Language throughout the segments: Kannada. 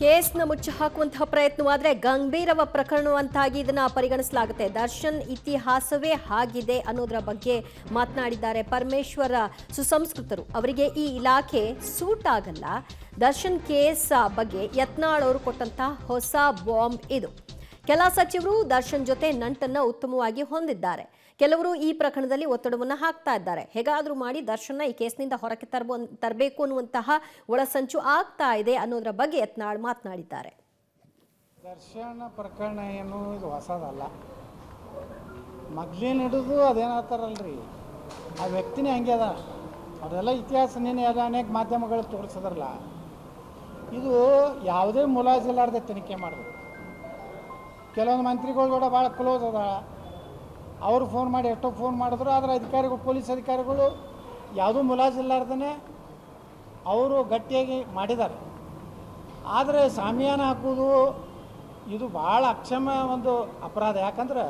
ಕೇಸ್ನ ಮುಚ್ಚಿ ಹಾಕುವಂತಹ ಪ್ರಯತ್ನವಾದರೆ ಗಂಭೀರವ ಪ್ರಕರಣವಂತಾಗಿ ಇದನ್ನು ಪರಿಗಣಿಸಲಾಗುತ್ತೆ ದರ್ಶನ್ ಇತಿಹಾಸವೇ ಆಗಿದೆ ಅನ್ನೋದರ ಬಗ್ಗೆ ಮಾತನಾಡಿದ್ದಾರೆ ಪರಮೇಶ್ವರ ಸುಸಂಸ್ಕೃತರು ಅವರಿಗೆ ಈ ಇಲಾಖೆ ಸೂಟ್ ಆಗಲ್ಲ ದರ್ಶನ್ ಕೇಸ್ ಬಗ್ಗೆ ಯತ್ನಾಳ್ ಅವರು ಕೊಟ್ಟಂತಹ ಹೊಸ ಬಾಂಬ್ ಇದು ಕೆಲ ಸಚಿವರು ದರ್ಶನ್ ಜೊತೆ ನಂಟನ್ನ ಉತ್ತಮವಾಗಿ ಹೊಂದಿದ್ದಾರೆ ಕೆಲವರು ಈ ಪ್ರಕರಣದಲ್ಲಿ ಒತ್ತಡವನ್ನು ಹಾಕ್ತಾ ಇದ್ದಾರೆ ಹೇಗಾದರೂ ಮಾಡಿ ದರ್ಶನ್ ಈ ಕೇಸ್ನಿಂದ ಹೊರಕ್ಕೆ ತರಬೇಕು ಅನ್ನುವಂತಹ ಒಳಸಂಚು ಆಗ್ತಾ ಇದೆ ಅನ್ನೋದ್ರ ಬಗ್ಗೆ ಯತ್ನಾಳ್ ಮಾತನಾಡಿದ್ದಾರೆ ದರ್ಶನ ಪ್ರಕರಣ ಏನು ಇದು ಹೊಸದಲ್ಲ ಮೊದ್ಲಿನ ಹಿಡಿದು ಅದೇನಾಗ್ತಾರಲ್ರಿ ಆ ವ್ಯಕ್ತಿನೇ ಹಂಗೆ ಅದ ಅದೆಲ್ಲ ಇತಿಹಾಸ ನೀನು ಅದ ಅನೇಕ ಮಾಧ್ಯಮಗಳು ತೋರಿಸೋದ್ರಲ್ಲ ಇದು ಯಾವುದೇ ಮುಲಾಜಿಲ್ಲಾರ್ದೆ ತನಿಖೆ ಮಾಡಬೇಕು ಕೆಲವೊಂದು ಮಂತ್ರಿಗಳು ಕೂಡ ಭಾಳ ಕ್ಲೋಸ್ ಅದ ಅವರು ಫೋನ್ ಮಾಡಿ ಎಷ್ಟೋ ಫೋನ್ ಮಾಡಿದ್ರು ಆದರೆ ಅಧಿಕಾರಿಗಳು ಪೊಲೀಸ್ ಅಧಿಕಾರಿಗಳು ಯಾವುದೂ ಮುಲಾಜಿಲ್ಲಾರ್ದೇ ಅವರು ಗಟ್ಟಿಯಾಗಿ ಮಾಡಿದ್ದಾರೆ ಆದರೆ ಸಾಮಿಯಾನ ಹಾಕೋದು ಇದು ಭಾಳ ಅಕ್ಷಮ ಒಂದು ಅಪರಾಧ ಯಾಕಂದ್ರೆ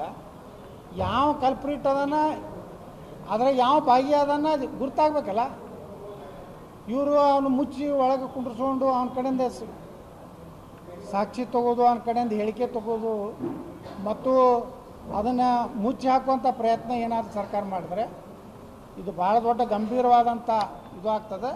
ಯಾವ ಕಲ್ಪ್ರಿಟ್ ಅದನ್ನ ಆದರೆ ಯಾವ ಭಾಗ್ಯ ಅದನ್ನು ಗುರ್ತಾಗಬೇಕಲ್ಲ ಇವರು ಅವನು ಮುಚ್ಚಿ ಒಳಗೆ ಕುಂಡ್ರಿಸ್ಕೊಂಡು ಅವನ ಕಡೆಯಿಂದ ಸಾಕ್ಷಿ ತಗೋದು ಅನ್ನ ಕಡೆಯಿಂದ ಹೇಳಿಕೆ ತಗೋದು ಮತ್ತು ಅದನ್ನು ಮುಚ್ಚಿ ಹಾಕುವಂಥ ಪ್ರಯತ್ನ ಏನಾದರೂ ಸರ್ಕಾರ ಮಾಡಿದ್ರೆ ಇದು ಭಾಳ ದೊಡ್ಡ ಗಂಭೀರವಾದಂಥ ಇದು ಆಗ್ತದೆ